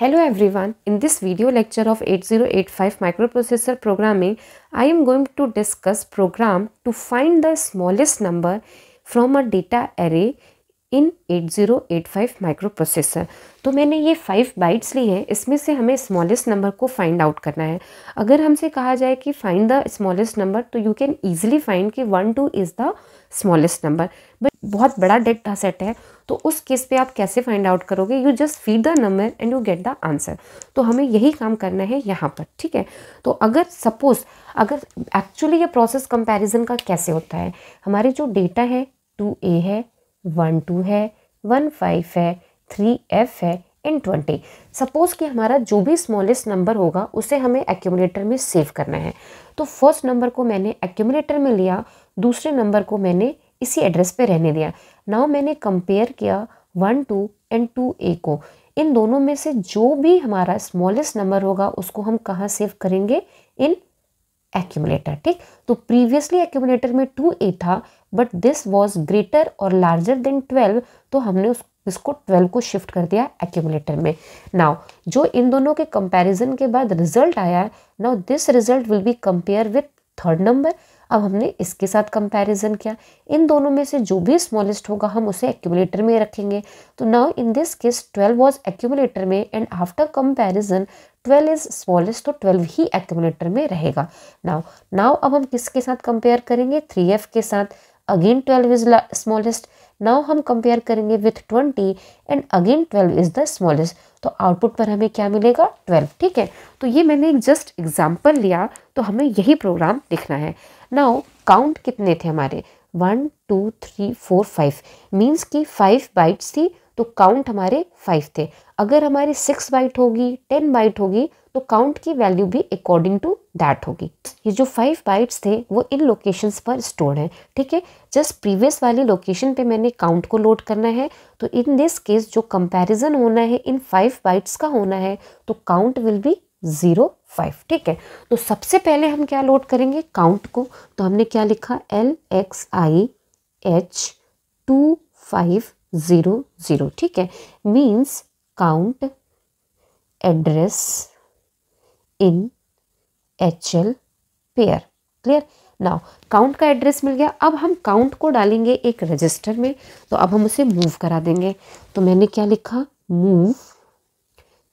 Hello everyone, in this video lecture of 8085 microprocessor programming, I am going to discuss program to find the smallest number from a data array in 8085 microprocessor तो मैंने ये five bytes ली हैं इसमें से हमें smallest number को find out करना है अगर हमसे कहा जाए कि फाइंड द स्मॉलेस्ट नंबर तो यू कैन ईजिली फाइंड कि one two is the smallest number but बहुत बड़ा डेटा सेट है तो उस केस पे आप कैसे फाइंड आउट करोगे you just feed the number and you get the answer तो हमें यही काम करना है यहाँ पर ठीक है तो अगर सपोज़ अगर एक्चुअली ये प्रोसेस कंपेरिजन का कैसे होता है हमारे जो डेटा है टू ए है वन टू है वन फाइव है थ्री एफ है एंड ट्वेंटी सपोज कि हमारा जो भी स्मॉलेस्ट नंबर होगा उसे हमें एक्यूमुलेटर में सेव करना है तो फर्स्ट नंबर को मैंने एक्यूमुलेटर में लिया दूसरे नंबर को मैंने इसी एड्रेस पे रहने दिया नाउ मैंने कंपेयर किया one two and two A को इन दोनों में से जो भी हमारा स्मॉलेस्ट नंबर होगा उसको हम कहाँ सेव करेंगे इन एक्यूमुलेटर ठीक तो प्रीवियसली एक्यूमुलेटर में टू ए था बट दिस वॉज ग्रेटर और लार्जर देन ट्वेल्व तो हमने उस इसको ट्वेल्व को शिफ्ट कर दिया एक्यूमुलेटर में नाउ जो इन दोनों के कंपैरिजन के बाद रिजल्ट आया है now this result will be compare with third number अब हमने इसके साथ कंपैरिजन किया इन दोनों में से जो भी स्मॉलेस्ट होगा हम उसे एक्यूमुलेटर में रखेंगे तो now in this case 12 was accumulator में and after comparison twelve is smallest तो ट्वेल्व ही एक्यूमुलेटर में रहेगा नाउ नाउ अब हम किसके साथ कंपेयर करेंगे थ्री के साथ again twelve is smallest now हम कंपेयर करेंगे with twenty and again twelve is the smallest तो आउटपुट पर हमें क्या मिलेगा ट्वेल्व ठीक है तो ये मैंने एक जस्ट एग्जाम्पल लिया तो हमें यही प्रोग्राम लिखना है नाउ काउंट कितने थे हमारे one two three four five means कि फाइव बाइट्स थी तो काउंट हमारे फाइव थे अगर हमारी सिक्स बाइट होगी टेन बाइट होगी तो काउंट की वैल्यू भी अकॉर्डिंग टू दैट होगी ये जो फाइव बाइट्स थे वो इन लोकेशंस पर स्टोर हैं ठीक है जस्ट प्रीवियस वाली लोकेशन पे मैंने काउंट को लोड करना है तो इन दिस केस जो कंपैरिजन होना है इन फाइव बाइट्स का होना है तो count will be zero five ठीक है तो सबसे पहले हम क्या लोड करेंगे काउंट को तो हमने क्या लिखा L X I H two five zero zero ठीक है means count address in H L pair clear now count का एड्रेस मिल गया अब हम काउंट को डालेंगे एक रजिस्टर में तो अब हम उसे मूव करा देंगे तो मैंने क्या लिखा move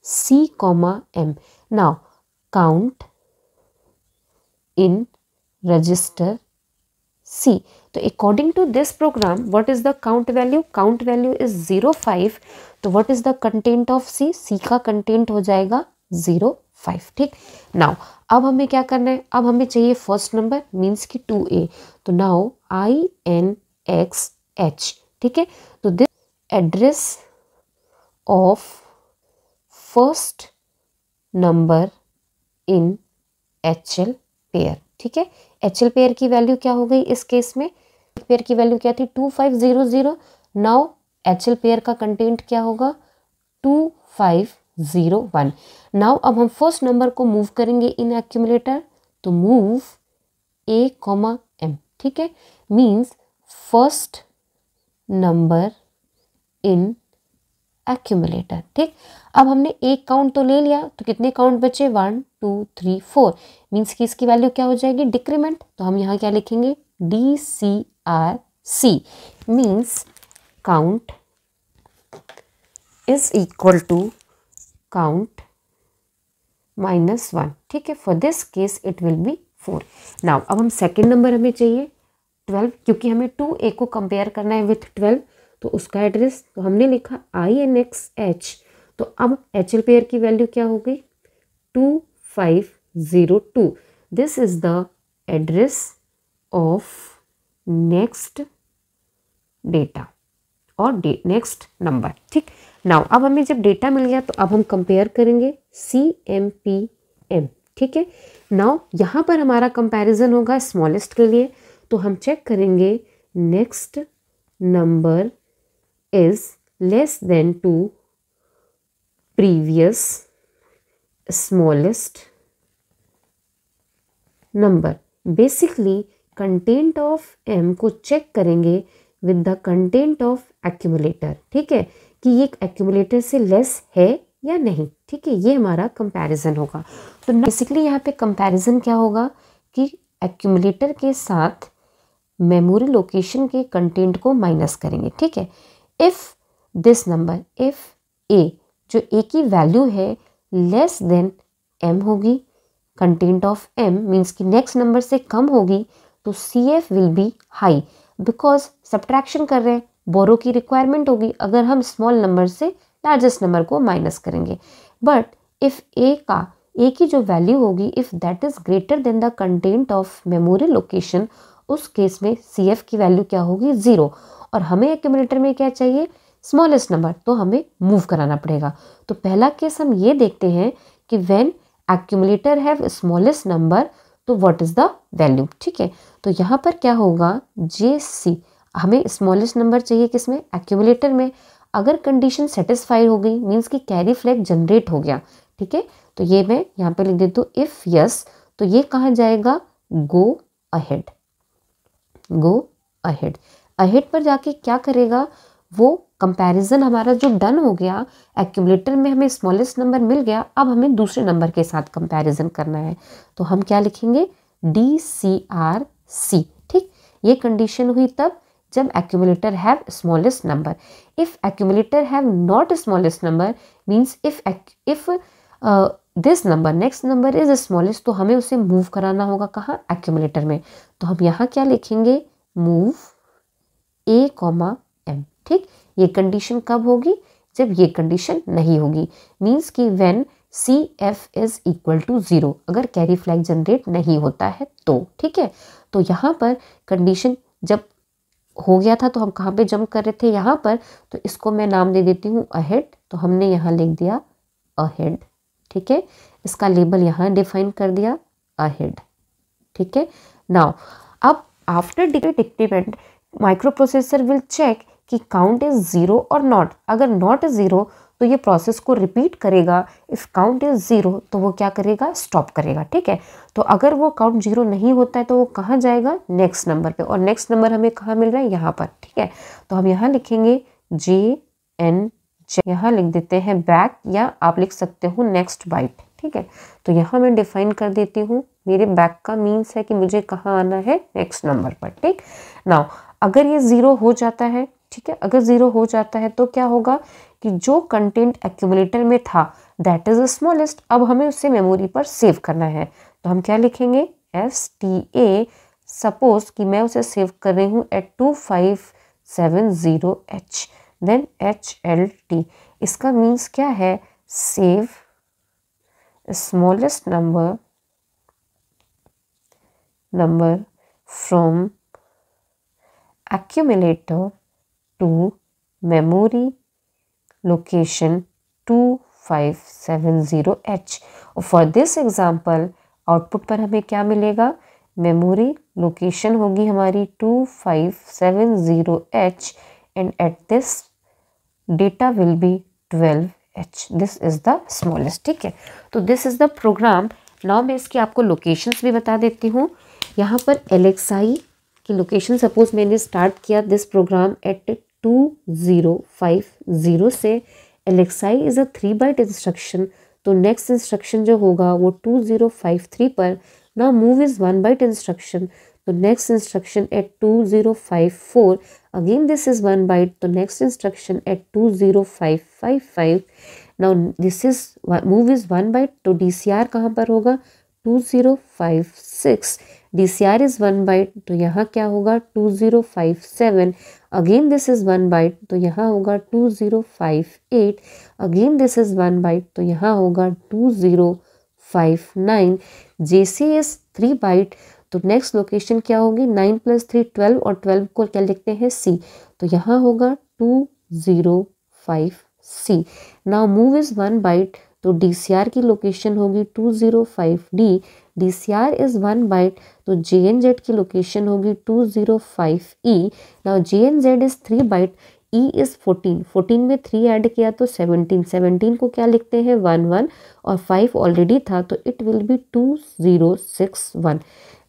C comma M now count in register C तो according to this program what is the count value count value is zero five तो what is the content of C C का content हो जाएगा zero five ठीक now अब हमें क्या करना है अब हमें चाहिए फर्स्ट नंबर मींस की टू ए तो now I N X H ठीक है तो this address of first number in H L pair ठीक है एच एल पेयर की वैल्यू क्या हो गई इस केस में पेयर की वैल्यू क्या थी two five zero zero now H L pair का कंटेंट क्या होगा two five zero one now अब हम फर्स्ट नंबर को मूव करेंगे इन एक्यूमुलेटर तो मूव ए कॉमा एम ठीक है means first number in accumulator ठीक अब हमने एक काउंट तो ले लिया तो कितने काउंट बचे one two three four means की इसकी वैल्यू क्या हो जाएगी डिक्रीमेंट तो हम यहाँ क्या लिखेंगे D C R C means count is equal to count minus one ठीक है for this case it will be four now अब हम सेकेंड नंबर हमें चाहिए ट्वेल्व क्योंकि हमें टू ए को कंपेयर करना है विथ ट्वेल्व तो उसका एड्रेस तो हमने लिखा आई एन एक्स एच तो अब एच एल पेयर की वैल्यू क्या होगी two five zero two this is the address of next data और डे नेक्स्ट नंबर ठीक नाउ अब हमें जब डेटा मिल गया तो अब हम कंपेयर करेंगे सी एम पी एम ठीक है नाउ यहाँ पर हमारा कंपैरिजन होगा स्मॉलेस्ट के लिए तो हम चेक करेंगे next number is less than 2 previous smallest number. Basically content of M को चेक करेंगे with the content of accumulator ठीक है कि ये accumulator से लेस है या नहीं ठीक है ये हमारा comparison होगा तो बेसिकली यहाँ पे comparison क्या होगा कि accumulator के साथ मेमोरी लोकेशन के कंटेंट को माइनस करेंगे ठीक है if this number if A जो ए की वैल्यू है लेस देन एम होगी कंटेंट ऑफ एम मीन्स कि नेक्स्ट नंबर से कम होगी तो C F will be high because subtraction कर रहे हैं बोरो की रिक्वायरमेंट होगी अगर हम स्मॉल नंबर से लार्जेस्ट नंबर को माइनस करेंगे बट इफ़ ए का ए की जो वैल्यू होगी if that is greater than the content of memory location उस केस में सी एफ की वैल्यू क्या होगी ज़ीरो और हमें एक्यूमलेटर में क्या चाहिए स्मॉलेस्ट नंबर तो हमें मूव कराना पड़ेगा तो पहला केस हम ये देखते हैं कि when accumulator have smallest number तो वॉट इज़ द वैल्यू ठीक है तो यहाँ पर क्या होगा जे सी हमें स्मॉलेस्ट नंबर चाहिए किस में एक्यूमलेटर में अगर कंडीशन सेटिस्फाई हो गई मीन्स कि कैरी फ्लैग जनरेट हो गया ठीक है तो ये मैं यहाँ पे लिख देती हूँ इफ़ यस तो ये कहाँ जाएगा go ahead go ahead ahead पर जाके क्या करेगा वो कंपैरिजन हमारा जो डन हो गया एक्यूमलेटर में हमें स्मॉलेस्ट नंबर मिल गया अब हमें दूसरे नंबर के साथ कंपैरिजन करना है तो हम क्या लिखेंगे डी सी आर सी ठीक ये कंडीशन हुई तब जब accumulator have smallest number if accumulator have not smallest number means if if this number next number is smallest तो हमें उसे मूव कराना होगा कहाँ एक्यूमुलेटर में तो हम यहाँ क्या लिखेंगे मूव ए कॉमा एम ठीक ये कंडीशन कब होगी जब ये कंडीशन नहीं होगी मीन्स कि when C F is equal to zero अगर कैरी फ्लैग जनरेट नहीं होता है तो ठीक है तो यहाँ पर कंडीशन जब हो गया था तो हम कहाँ पे जंप कर रहे थे यहाँ पर तो इसको मैं नाम दे देती हूँ अहेड तो हमने यहाँ लिख दिया अहेड ठीक है इसका लेबल यहाँ डिफाइन कर दिया अहेड ठीक है नाउ अब after decrement micro processor will check कि काउंट इज ज़ीरो और नॉट अगर नॉट इज ज़ीरो तो ये प्रोसेस को रिपीट करेगा इफ़ काउंट इज़ ज़ीरो तो वो क्या करेगा स्टॉप करेगा ठीक है तो अगर वो काउंट ज़ीरो नहीं होता है तो वो कहाँ जाएगा नेक्स्ट नंबर पे और नेक्स्ट नंबर हमें कहाँ मिल रहा है यहाँ पर ठीक है तो हम यहाँ लिखेंगे जे एन यहाँ लिख देते हैं बैक या आप लिख सकते हो नेक्स्ट बाइट ठीक है तो यहाँ मैं डिफाइन कर देती हूँ मेरे बैक का मीन्स है कि मुझे कहाँ आना है नेक्स्ट नंबर पर ठीक नाउ अगर ये ज़ीरो हो जाता है ठीक है अगर ज़ीरो हो जाता है तो क्या होगा कि जो कंटेंट एक्यूमुलेटर में था दैट इज़ अ स्मॉलेस्ट अब हमें उसे मेमोरी पर सेव करना है तो हम क्या लिखेंगे एस टी ए सपोज कि मैं उसे सेव कर रही हूँ at two five seven zero H then H L T इसका मीन्स क्या है save smallest number number from memory location two five seven zero H और फॉर दिस एग्जाम्पल आउटपुट पर हमें क्या मिलेगा मेमोरी लोकेशन होगी हमारी two five seven zero H and at this data will be twelve H this is the smallest ठीक है तो this is the program now मैं इसकी आपको लोकेशंस भी बता देती हूँ यहाँ पर आई की लोकेशन सपोज मैंने स्टार्ट किया this program at two zero five zero से LXI is a three byte instruction तो नेक्स्ट इंस्ट्रक्शन जो होगा वो टू जीरो फाइव थ्री पर ना move is one byte instruction तो next instruction at two zero five four Again, this is 1 byte. The next instruction at 20555. Now, this is move is 1 byte. तो DCR कहाँ पर होगा 2056. DCR is 1 byte. तो यहाँ क्या होगा 2057. Again this is one byte तो यहाँ होगा two zero five eight again this is one byte तो यहाँ होगा two zero five nine J C S three byte तो नेक्स्ट लोकेशन क्या होगी नाइन प्लस थ्री ट्वेल्व और ट्वेल्व को क्या लिखते हैं सी तो यहाँ होगा two zero five C now move is one byte तो डी सी आर की लोकेशन होगी two zero five D D C R is one byte तो जे एन जेड की लोकेशन होगी two zero five E now J N Z is three byte E is fourteen fourteen में three add किया तो seventeen seventeen को क्या लिखते हैं वन वन और फाइव ऑलरेडी था तो it will be two zero six one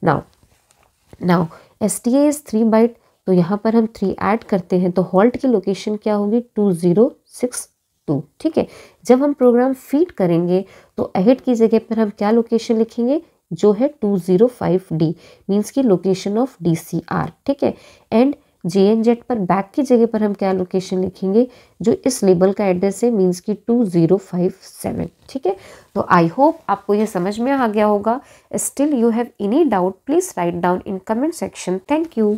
now now S T A three byte तो यहाँ पर हम थ्री ऐड करते हैं तो हॉल्ट की लोकेशन क्या होगी टू ज़ीरो सिक्स टू ठीक है जब हम प्रोग्राम फीड करेंगे तो अहेड की जगह पर हम क्या लोकेशन लिखेंगे जो है two zero five D means की location of D C R ठीक है एंड जे एन जेड पर बैक की जगह पर हम क्या लोकेशन लिखेंगे जो इस लेबल का एड्रेस है मीन्स की टू ज़ीरो फाइव सेवन ठीक है तो आई होप आपको ये समझ में आ गया होगा still you have any doubt please write down in comment section thank you